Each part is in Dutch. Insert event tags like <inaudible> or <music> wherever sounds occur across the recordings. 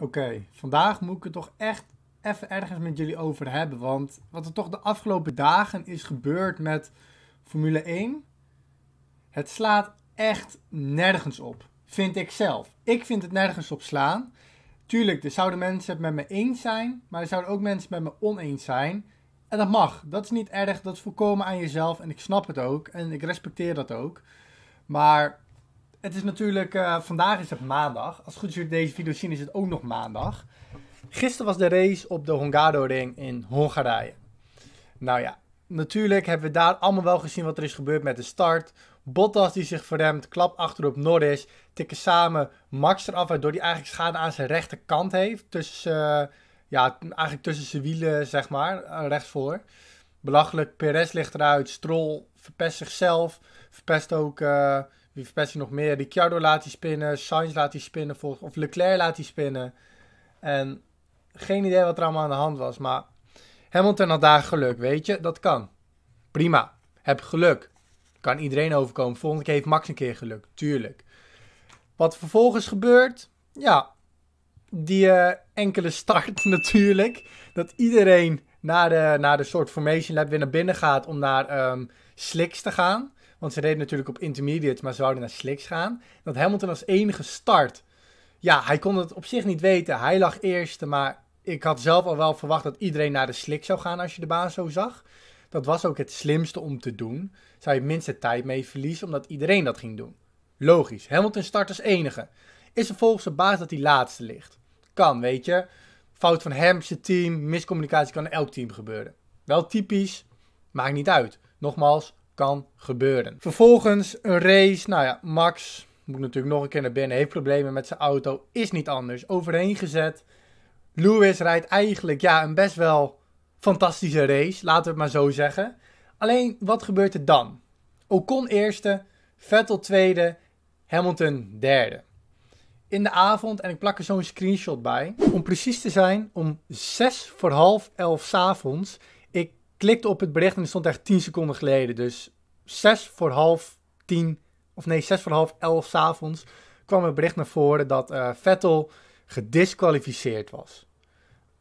Oké, vandaag moet ik het toch echt even ergens met jullie over hebben. Want wat er toch de afgelopen dagen is gebeurd met Formule 1. Het slaat echt nergens op. Vind ik zelf. Ik vind het nergens op slaan. Tuurlijk, er zouden mensen het met me eens zijn. Maar er zouden ook mensen met me oneens zijn. En dat mag. Dat is niet erg. Dat is volkomen aan jezelf. En ik snap het ook. En ik respecteer dat ook. Maar het is natuurlijk, eh, vandaag is het maandag. Als het goed is jullie deze video zien is het ook nog maandag. Gisteren was de race op de Hongaroring in Hongarije. Nou ja, natuurlijk hebben we daar allemaal wel gezien wat er is gebeurd met de start. Bottas die zich verremt, klap achterop Norris. Tikken samen Max eraf, waardoor hij eigenlijk schade aan zijn rechterkant heeft. Tussen, ja, eigenlijk tussen zijn wielen, zeg maar, eh, rechtsvoor. Belachelijk, Perez ligt eruit, Stroll verpest zichzelf. Verpest ook... Eh, die verpest nog meer? Ricciardo laat hij spinnen. Sainz laat hij spinnen. Volgens, of Leclerc laat hij spinnen. En geen idee wat er allemaal aan de hand was. Maar Hamilton had daar geluk, weet je. Dat kan. Prima. Heb geluk. Kan iedereen overkomen. Volgende keer heeft Max een keer geluk. Tuurlijk. Wat vervolgens gebeurt. Ja. Die eh, enkele start <laughs> natuurlijk. Dat iedereen naar de, naar de soort formation lab weer naar binnen gaat. Om naar um, slicks te gaan. Want ze reden natuurlijk op intermediate, maar ze zouden naar slicks gaan. Dat Hamilton als enige start. Ja, hij kon het op zich niet weten. Hij lag eerste, maar ik had zelf al wel verwacht dat iedereen naar de slick zou gaan als je de baan zo zag. Dat was ook het slimste om te doen. Zou je minste tijd mee verliezen, omdat iedereen dat ging doen. Logisch, Hamilton start als enige. Is er volgens de baas dat hij laatste ligt? Kan, weet je. Fout van hem, zijn team, miscommunicatie kan in elk team gebeuren. Wel typisch, maakt niet uit. Nogmaals, kan gebeuren. Vervolgens een race. Nou ja, Max moet natuurlijk nog een keer naar binnen. Heeft problemen met zijn auto. Is niet anders. Overheen gezet. Lewis rijdt eigenlijk ja, een best wel fantastische race. Laten we het maar zo zeggen. Alleen, wat gebeurt er dan? Ocon eerste, Vettel tweede, Hamilton derde. In de avond, en ik plak er zo'n screenshot bij. Om precies te zijn, om zes voor half elf s avonds klikte op het bericht en er stond echt 10 seconden geleden. Dus 6 voor half 10, of nee, 6 voor half 11 s'avonds kwam het bericht naar voren dat eh, Vettel gedisqualificeerd was.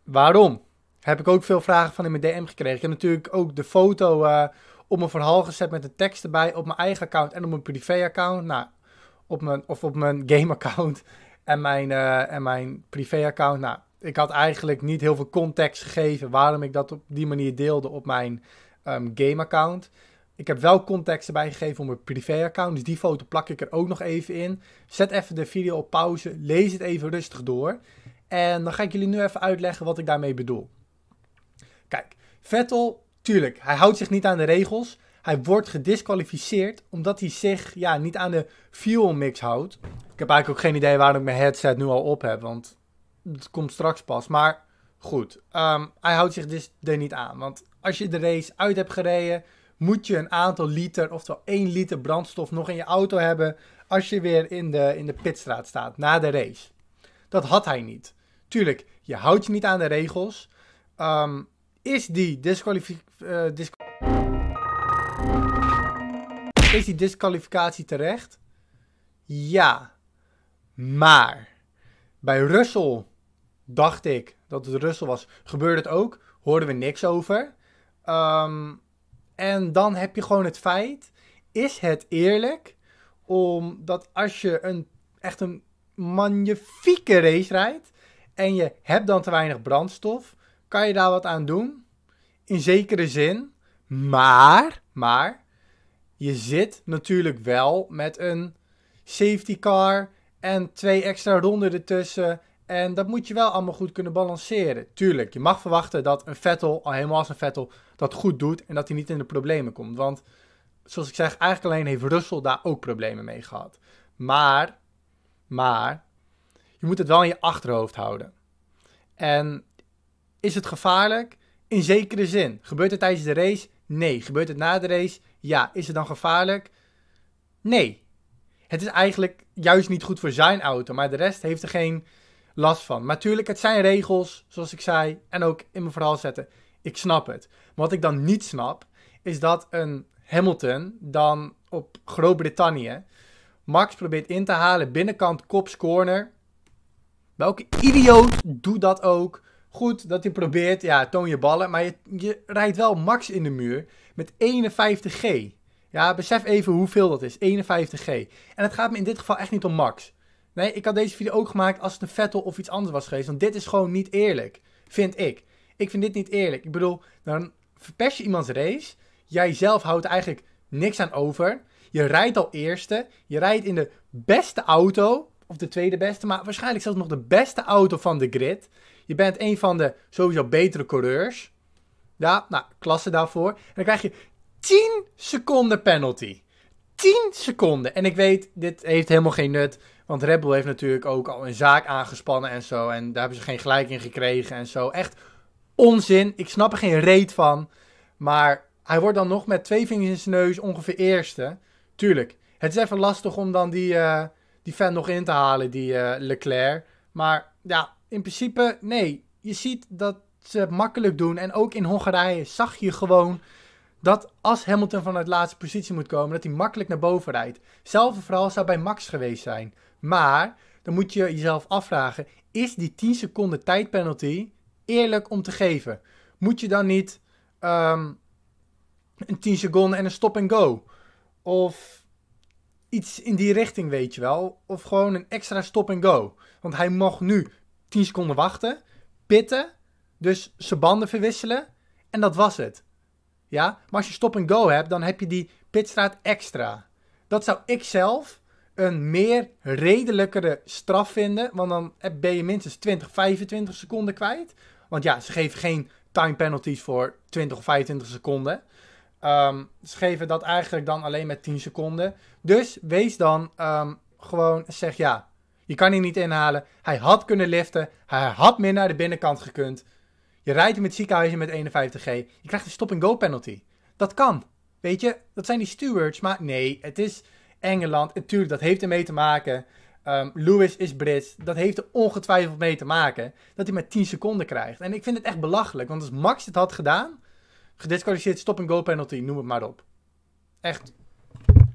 Waarom? Heb ik ook veel vragen van in mijn DM gekregen. Ik heb natuurlijk ook de foto eh, op mijn verhaal gezet met de tekst erbij op mijn eigen account en op mijn privé-account. Nou, op mijn, of op mijn game-account <laughs> en mijn, uh, en mijn privé-account. Nou, ik had eigenlijk niet heel veel context gegeven waarom ik dat op die manier deelde op mijn um, ehm, game-account. Ik heb wel context erbij gegeven op mijn privé-account. Dus die foto plak ik er ook nog even in. Zet even de video op pauze. Lees het even rustig door. En dan ga ik jullie nu even uitleggen wat ik daarmee bedoel. Kijk, Vettel, tuurlijk, hij houdt zich niet aan de regels. Hij wordt gedisqualificeerd omdat hij zich ja, niet aan de fuel mix houdt. Ik heb eigenlijk ook geen idee waarom ik mijn headset nu al op heb. Want het komt straks pas. Maar goed, ehm, hij houdt zich dus er niet aan. Want als je de race uit hebt gereden, moet je een aantal liter, oftewel 1 liter brandstof nog in je auto hebben. Als je weer in de, in de pitstraat staat na de race. Dat had hij niet. Tuurlijk, je houdt je niet aan de regels. Ehm, is die disqualificatie. Eh, is die disqualificatie terecht? Ja. Maar bij Russell dacht ik dat het Russell was. Gebeurde het ook, hoorden we niks over. Ehm, en dan heb je gewoon het feit, is het eerlijk omdat als je een, echt een magnifieke race rijdt en je hebt dan te weinig brandstof, kan je daar wat aan doen? In zekere zin, maar, maar je zit natuurlijk wel met een safety car en twee extra ronden ertussen en dat moet je wel allemaal goed kunnen balanceren. Tuurlijk, je mag verwachten dat een Vettel, al helemaal als een Vettel, dat goed doet en dat hij niet in de problemen komt. Want zoals ik zeg, eigenlijk alleen heeft Russell daar ook problemen mee gehad. Maar, maar, je moet het wel in je achterhoofd houden. En is het gevaarlijk? In zekere zin. Gebeurt het tijdens de race? Nee. Gebeurt het na de race? Ja. Is het dan gevaarlijk? Nee. Het is eigenlijk juist niet goed voor zijn auto, maar de rest heeft er geen last van. Maar tuurlijk, het zijn regels, zoals ik zei, en ook in mijn verhaal zetten. Ik snap het. wat ik dan niet snap, is dat een Hamilton dan op Groot-Brittannië Max probeert in te halen, binnenkant, kops, corner. Welke idioot doet dat ook? Goed dat hij probeert, ja, toon je ballen, maar je, je rijdt wel Max in de muur met 51G. Ja, besef even hoeveel dat is, 51G. En het gaat me in dit geval echt niet om Max. Nee, ik had deze video ook gemaakt als het een Vettel of iets anders was geweest. Want dit is gewoon niet eerlijk, vind ik. Ik vind dit niet eerlijk. Ik bedoel, dan verpest je iemands race. Jij zelf houdt eigenlijk niks aan over. Je rijdt al eerste. Je rijdt in de beste auto. Of de tweede beste, maar waarschijnlijk zelfs nog de beste auto van de grid. Je bent een van de sowieso betere coureurs. Ja, nou, klasse daarvoor. En dan krijg je 10 seconden penalty. 10 seconden. En ik weet, dit heeft helemaal geen nut. Want Red Bull heeft natuurlijk ook al een zaak aangespannen en zo. En daar hebben ze geen gelijk in gekregen en zo. Echt onzin. Ik snap er geen reet van. Maar hij wordt dan nog met twee vingers in zijn neus ongeveer eerste. Tuurlijk. Het is even lastig om dan die, eh, die fan nog in te halen, die eh, Leclerc. Maar ja, in principe, nee. Je ziet dat ze het makkelijk doen. En ook in Hongarije zag je gewoon dat als Hamilton vanuit laatste positie moet komen, dat hij makkelijk naar boven rijdt. Zelfde vooral zou bij Max geweest zijn. Maar dan moet je jezelf afvragen: is die 10 seconden tijdpenalty eerlijk om te geven? Moet je dan niet ehm, een 10 seconden en een stop and go? Of iets in die richting, weet je wel? Of gewoon een extra stop and go? Want hij mocht nu 10 seconden wachten, pitten, dus zijn banden verwisselen en dat was het. Ja? Maar als je stop en go hebt, dan heb je die pitstraat extra. Dat zou ik zelf een meer redelijkere straf vinden. Want dan ben je minstens 20, 25 seconden kwijt. Want ja, ze geven geen time penalties voor 20 of 25 seconden. Ehm, ze geven dat eigenlijk dan alleen met 10 seconden. Dus wees dan ehm, gewoon, zeg ja, je kan hier niet inhalen. Hij had kunnen liften. Hij had meer naar de binnenkant gekund. Je rijdt met ziekenhuizen met 51G. Je krijgt een stop-and-go penalty. Dat kan. Weet je, dat zijn die stewards. Maar nee, het is Engeland. En tuurlijk, dat heeft ermee te maken. Ehm, Lewis is Brits. Dat heeft er ongetwijfeld mee te maken. Dat hij maar 10 seconden krijgt. En ik vind het echt belachelijk. Want als Max het had gedaan. Gedisqualificeerd stop-and-go penalty, noem het maar op. Echt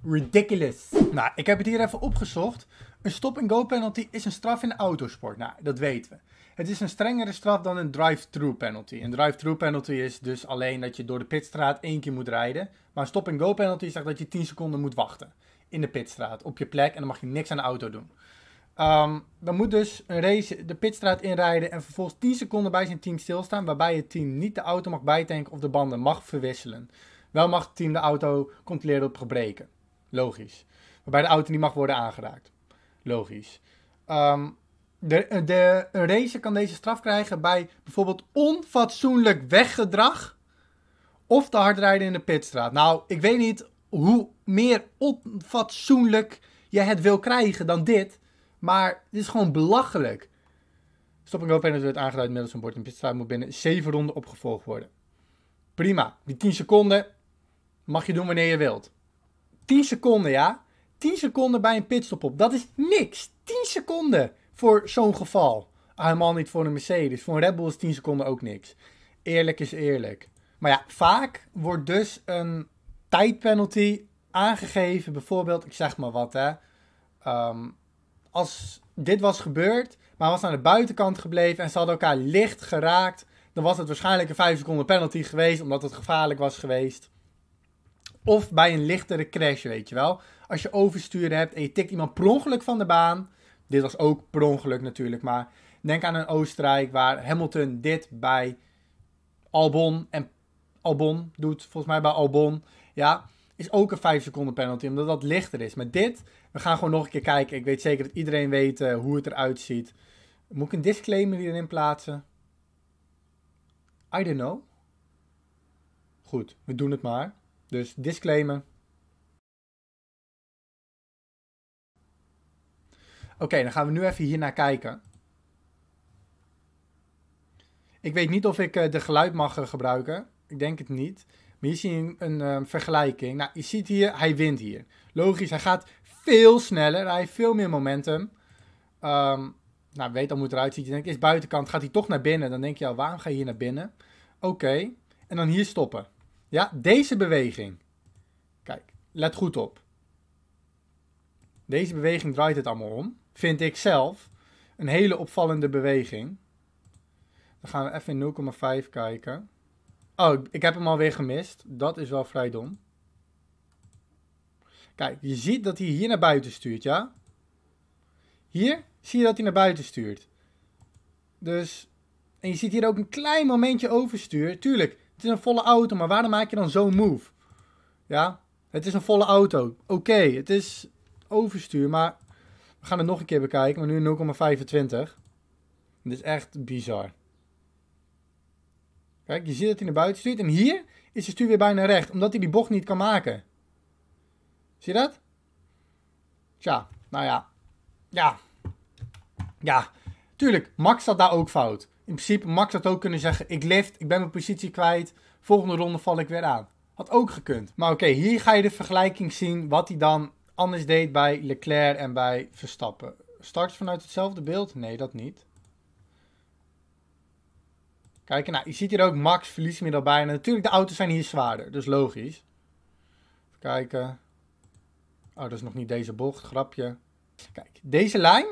ridiculous. Nou, ik heb het hier even opgezocht. Een stop-and-go penalty is een straf in de autosport. Nou, dat weten we. Het is een strengere straf dan een drive-through penalty. Een drive-through penalty is dus alleen dat je door de pitstraat één keer moet rijden. Maar een stop-and-go penalty zegt dat je 10 seconden moet wachten. In de pitstraat, op je plek. En dan mag je niks aan de auto doen. Ehm, dan moet dus een race de pitstraat inrijden en vervolgens 10 seconden bij zijn team stilstaan. Waarbij het team niet de auto mag bijtanken of de banden mag verwisselen. Wel mag het team de auto controleren op gebreken. Logisch. Waarbij de auto niet mag worden aangeraakt. Logisch. Ehm, de, de, een racer kan deze straf krijgen bij bijvoorbeeld onfatsoenlijk weggedrag of te hard rijden in de pitstraat. Nou, ik weet niet hoe meer onfatsoenlijk je het wil krijgen dan dit, maar dit is gewoon belachelijk. Stopping go penalty werd aangeduid middels een bord in pitstraat moet binnen 7 ronden opgevolgd worden. Prima, die 10 seconden mag je doen wanneer je wilt. 10 seconden, ja. 10 seconden bij een pitstop op, dat is niks. 10 seconden voor zo'n geval. Helemaal niet voor een Mercedes. Voor een Red Bull is 10 seconden ook niks. Eerlijk is eerlijk. Maar ja, vaak wordt dus een tijdpenalty aangegeven. Bijvoorbeeld, ik zeg maar wat hè. Ehm, als dit was gebeurd, maar was aan de buitenkant gebleven en ze hadden elkaar licht geraakt, dan was het waarschijnlijk een 5 seconden penalty geweest, omdat het gevaarlijk was geweest. Of bij een lichtere crash, weet je wel. Als je overstuur hebt en je tikt iemand per ongeluk van de baan, dit was ook per ongeluk natuurlijk. Maar denk aan een Oostenrijk waar Hamilton dit bij Albon en Albon doet, volgens mij bij Albon. Ja, is ook een 5 seconden penalty, omdat dat lichter is. Maar dit, we gaan gewoon nog een keer kijken. Ik weet zeker dat iedereen weet eh, hoe het eruit ziet. Moet ik een disclaimer hierin plaatsen? I don't know. Goed, we doen het maar. Dus disclaimer. Oké, dan gaan we nu even hier naar kijken. Ik weet niet of ik eh, de geluid mag eh, gebruiken. Ik denk het niet. Maar hier zie je een, een eh, vergelijking. Nou, je ziet hier, hij wint hier. Logisch, hij gaat veel sneller. Hij heeft veel meer momentum. Um, nou, weet al hoe het eruit ziet. Je denkt, is buitenkant, gaat hij toch naar binnen? Dan denk je al, waarom ga je hier naar binnen? Oké, en dan hier stoppen. Ja, deze beweging. Kijk, let goed op. Deze beweging draait het allemaal om vind ik zelf, een hele opvallende beweging. Dan gaan we even in 0,5 kijken. Oh, ik heb hem alweer gemist. Dat is wel vrij dom. Kijk, je ziet dat hij hier naar buiten stuurt, ja? Hier zie je dat hij naar buiten stuurt. Dus, en je ziet hier ook een klein momentje overstuur. Tuurlijk, het is een volle auto, maar waarom maak je dan zo'n move? Ja, het is een volle auto. Oké, het is overstuur, maar we gaan het nog een keer bekijken, maar nu 0,25. Dit is echt bizar. Kijk, je ziet dat hij naar buiten stuurt. En hier is de stuur weer bijna recht, omdat hij die bocht niet kan maken. Zie je dat? Tja, nou ja. Ja. Ja. Tuurlijk, Max had daar ook fout. In principe, Max had ook kunnen zeggen, ik lift, ik ben mijn positie kwijt. Volgende ronde val ik weer aan. Had ook gekund. Maar oké, hier ga je de vergelijking zien wat hij dan anders deed bij Leclerc en bij Verstappen. Starts vanuit hetzelfde beeld? Nee, dat niet. Kijk, nou, je ziet hier ook Max verliest meer bijna. Natuurlijk, de auto's zijn hier zwaarder, dus logisch. Even kijken. Oh, dat is nog niet deze bocht, grapje. Kijk, deze lijn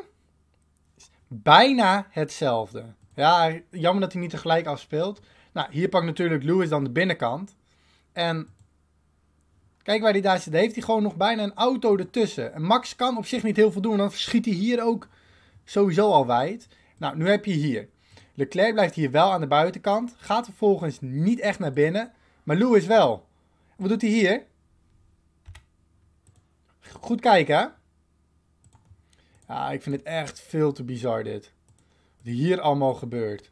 is bijna hetzelfde. Ja, jammer dat hij niet tegelijk afspeelt. Nou, hier pakt natuurlijk Lewis dan de binnenkant. En Kijk waar hij daar zit. heeft hij gewoon nog bijna een auto ertussen. En Max kan op zich niet heel veel doen. Dan schiet hij hier ook sowieso al wijd. Nou, nu heb je hier. Leclerc blijft hier wel aan de buitenkant. Gaat vervolgens niet echt naar binnen. Maar Lewis wel. Wat doet hij hier? Goed kijken, hè? Ja, ik vind het echt veel te bizar dit. Wat hier allemaal gebeurt.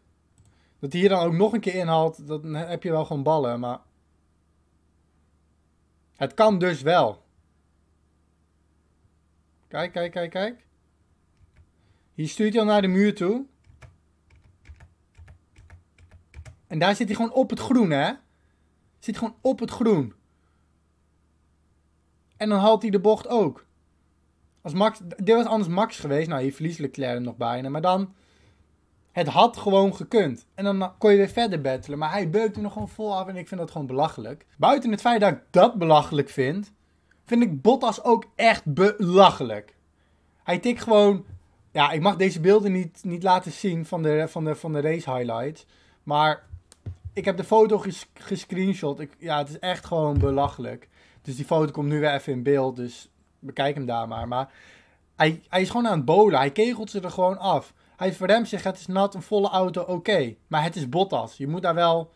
Dat hij hier dan ook nog een keer inhaalt, dan heb je wel gewoon ballen. Maar het kan dus wel. Kijk, kijk, kijk, kijk. Hier stuurt hij al naar de muur toe. En daar zit hij gewoon op het groen, hè? Zit gewoon op het groen. En dan haalt hij de bocht ook. Als Max, dit was anders Max geweest. Nou, hier verliest Leclerc nog bijna. Maar dan het had gewoon gekund. En dan kon je weer verder battelen. Maar hij beukt er nog gewoon vol af en ik vind dat gewoon belachelijk. Buiten het feit dat ik dat belachelijk vind, vind ik Bottas ook echt belachelijk. Hij tikt gewoon... Ja, ik mag deze beelden niet, niet laten zien van de, van, de, van de race highlights. Maar ik heb de foto ges, gescreenshot. Ik, ja, het is echt gewoon belachelijk. Dus die foto komt nu weer even in beeld. Dus bekijk hem daar maar. Maar hij, hij is gewoon aan het bolen. Hij kegelt ze er gewoon af hij verremt zich, het is nat, een volle auto, oké. Maar het is Bottas. Je moet daar wel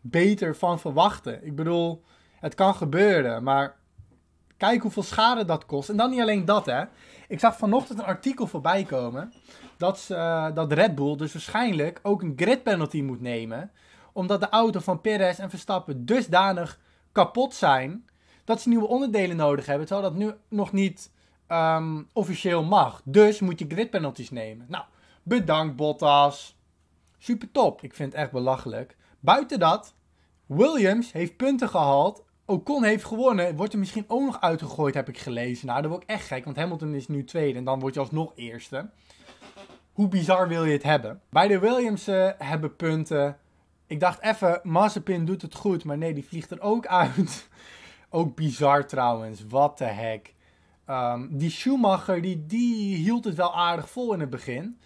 beter van verwachten. Ik bedoel, het kan gebeuren, maar kijk hoeveel schade dat kost. En dan niet alleen dat, hè. Ik zag vanochtend een artikel voorbij komen dat, eh, dat Red Bull dus waarschijnlijk ook een grid penalty moet nemen. Omdat de auto van Perez en Verstappen dusdanig kapot zijn dat ze nieuwe onderdelen nodig hebben. Terwijl dat nu nog niet ehm, officieel mag. Dus moet je grid penalties nemen. Nou, Bedankt Bottas. Super top. Ik vind het echt belachelijk. Buiten dat, Williams heeft punten gehaald. Ocon heeft gewonnen. Wordt er misschien ook nog uitgegooid, heb ik gelezen. Nou, dat wordt echt gek, want Hamilton is nu tweede en dan word je alsnog eerste. Hoe bizar wil je het hebben? Bij de Williams hebben punten. Ik dacht even, Mazepin doet het goed, maar nee, die vliegt er ook uit. <laughs> ook bizar trouwens, wat de heck. Ehm, die Schumacher, die, die hield het wel aardig vol in het begin.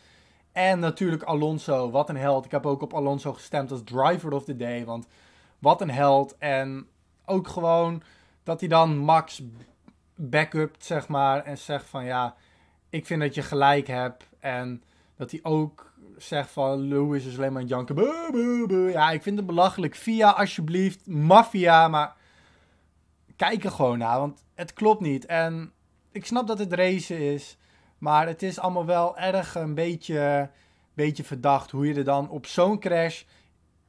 En natuurlijk Alonso, wat een held. Ik heb ook op Alonso gestemd als driver of the day, want wat een held. En ook gewoon dat hij dan Max backupt, zeg maar, en zegt van ja, ik vind dat je gelijk hebt. En dat hij ook zegt van Lewis is alleen maar een janken. Ja, ik vind het belachelijk. Via alsjeblieft, maffia, maar kijk er gewoon naar, want het klopt niet. En ik snap dat het race is. Maar het is allemaal wel erg een beetje, beetje verdacht hoe je er dan op zo'n crash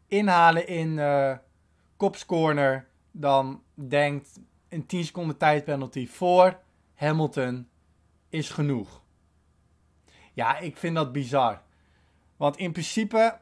inhalen in uh, kopscorner dan denkt een 10 seconden tijdpenalty voor Hamilton is genoeg. Ja, ik vind dat bizar. Want in principe,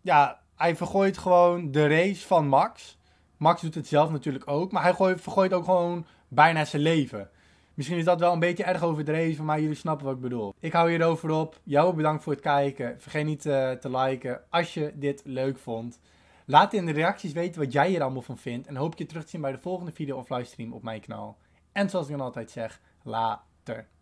ja, hij vergooit gewoon de race van Max. Max doet het zelf natuurlijk ook, maar hij vergooit ook gewoon bijna zijn leven. Misschien is dat wel een beetje erg overdreven, maar jullie snappen wat ik bedoel. Ik hou hierover op. Jou bedankt voor het kijken. Vergeet niet eh, te liken als je dit leuk vond. Laat in de reacties weten wat jij hier allemaal van vindt. En hoop je terug te zien bij de volgende video of livestream op mijn kanaal. En zoals ik dan altijd zeg, later.